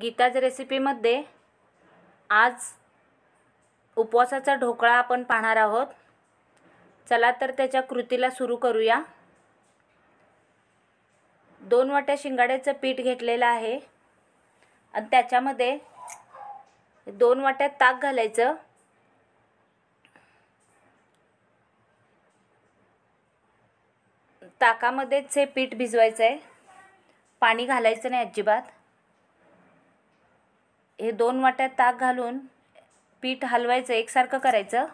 गीताज रेसिपीमध्ये आज उपवासाचा ढोकळा आपण पाहणार आहोत चला तर त्याच्या कृतीला सुरू करूया दोन वाट्या शिंगाड्याचं पीठ घेतलेलं आहे आणि त्याच्यामध्ये दोन वाट्यात ताक घालायचं ताकामध्येच हे पीठ भिजवायचं आहे पाणी घालायचं नाही अजिबात हे दोन वाट्यात ताक घालून पीठ हलवायचं एकसारखं करायचं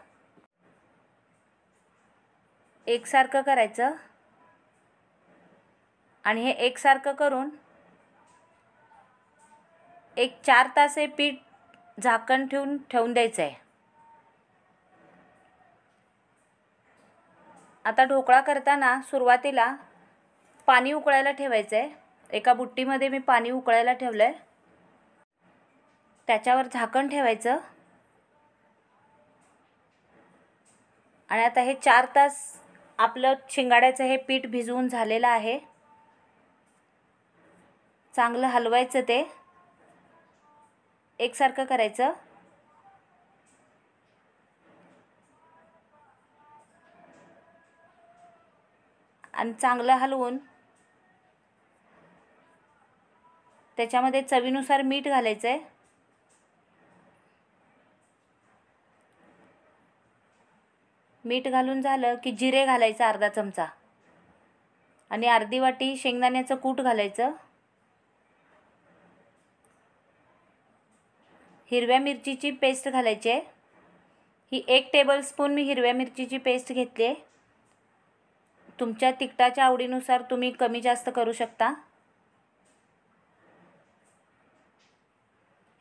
एकसारखं करायचं आणि हे एकसारखं करून एक चार तास हे पीठ झाकण ठेवून ठेवून द्यायचं आहे आता ढोकळा करताना सुरुवातीला पाणी उकळायला ठेवायचं आहे एका बुट्टीमध्ये मी पाणी उकळायला ठेवलं आहे त्याच्यावर झाकण ठेवायचं आणि आता हे चार तास आपलं शिंगाड्याचं हे पीठ भिजवून झालेलं आहे चांगलं हलवायचं ते एकसारखं करायचं आणि चांगलं हलवून त्याच्यामध्ये चवीनुसार मीठ घालायचं आहे मीठ घालून झालं की जिरे घालायचं अर्धा चमचा आणि अर्धी वाटी शेंगदाण्याचं कूट घालायचं हिरव्या मिरचीची पेस्ट घालायची आहे ही एक टेबलस्पून मी हिरव्या मिरचीची पेस्ट घेतली आहे तुमच्या तिखटाच्या आवडीनुसार तुम्ही कमी जास्त करू शकता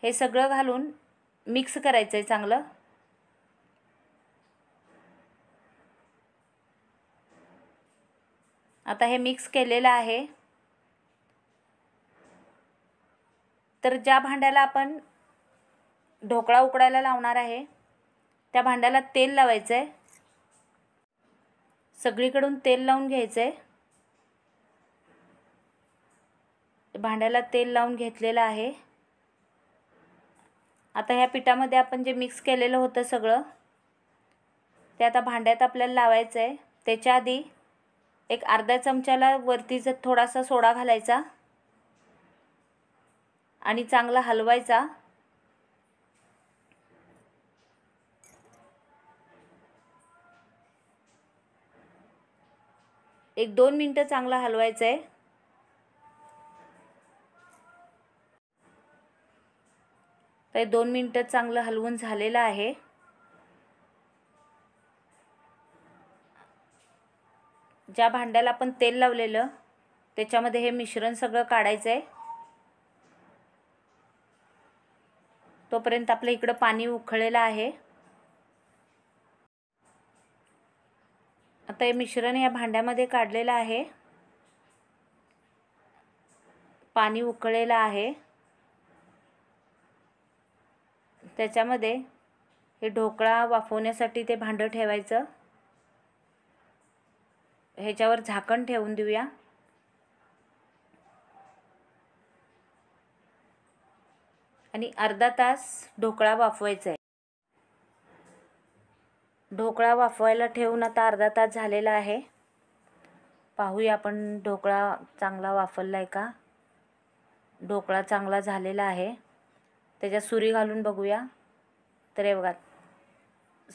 हे सगळं घालून मिक्स करायचं आहे चांगलं आता हे मिक्स केलेलं आहे तर ज्या भांड्याला आपण ढोकळा उकडायला लावणार आहे त्या भांड्याला तेल लावायचं आहे सगळीकडून तेल लावून घ्यायचं आहे भांड्याला तेल लावून घेतलेलं आहे आता ह्या पिठामध्ये आपण जे मिक्स केलेलं होतं सगळं ते आता भांड्यात आपल्याला लावायचं आहे त्याच्या आधी एक अर्धा चमच्याला वरतीचा थोडासा सोडा घालायचा आणि चांगला हलवायचा एक दोन मिनटं चांगला हलवायचं आहे तर दोन मिनटं चांगलं हलवून झालेलं आहे ज्या भांड्याला आपण तेल लावलेलं त्याच्यामध्ये हे मिश्रण सगळं काढायचं आहे तोपर्यंत आपलं इकडं पाणी उखळलेलं आहे आता हे मिश्रण या भांड्यामध्ये काढलेलं आहे पाणी उकळलेलं आहे त्याच्यामध्ये हे ढोकळा वाफवण्यासाठी ते भांडं ठेवायचं ह्याच्यावर झाकण ठेवून देऊया आणि अर्धा तास ढोकळा वाफवायचा आहे ढोकळा वाफवायला ठेवून आता अर्धा तास झालेला आहे पाहूया आपण ढोकळा चांगला वाफरला आहे का ढोकळा चांगला झालेला आहे त्याच्यात सुरी घालून बघूया तर हे बघा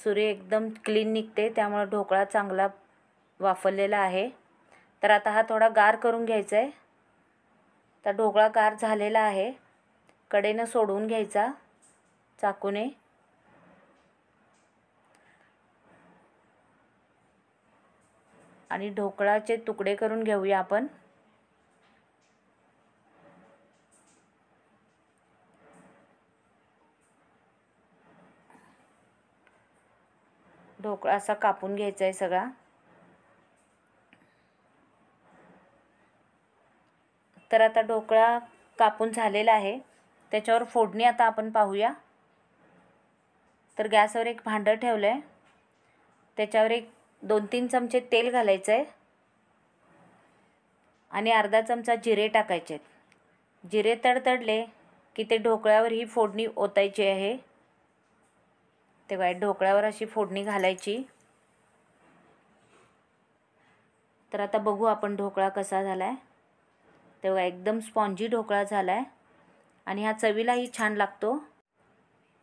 सुरी एकदम क्लीन निघते त्यामुळे ढोकळा चांगला वाफरलेला आहे तर आता हा थोडा गार करून घ्यायचा आहे तर ढोकळा गार झालेला आहे कडेनं सोडवून घ्यायचा चाकूने आणि ढोकळाचे तुकडे करून घेऊया आपण ढोकळा असा कापून घ्यायचा आहे सगळा तर आता ढोकळा कापून झालेला आहे त्याच्यावर फोडणी आता आपण पाहूया तर गॅसवर एक भांडं ठेवलं आहे त्याच्यावर एक दोन तीन चमचे तेल घालायचं आहे आणि अर्धा चमचा जिरे टाकायचे आहेत जिरे तडतडले की ते ढोकळ्यावर ही फोडणी ओतायची आहे ते तेव्हा ढोकळ्यावर अशी फोडणी घालायची तर आता बघू आपण ढोकळा कसा झाला आहे तेव्हा एकदम स्पॉन्जी ढोकळा झाला आहे आणि हा चवीलाही छान लागतो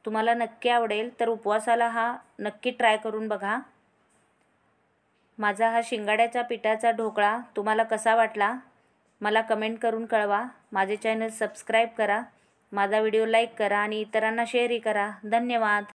तुम्हाला नक्की आवडेल तर उपवासाला हा नक्की ट्राय करून बघा माझा हा शिंगाड्याच्या पिठाचा ढोकळा तुम्हाला कसा वाटला मला कमेंट करून कळवा माझे चॅनल सबस्क्राईब करा माझा व्हिडिओ लाईक करा आणि इतरांना शेअरही करा धन्यवाद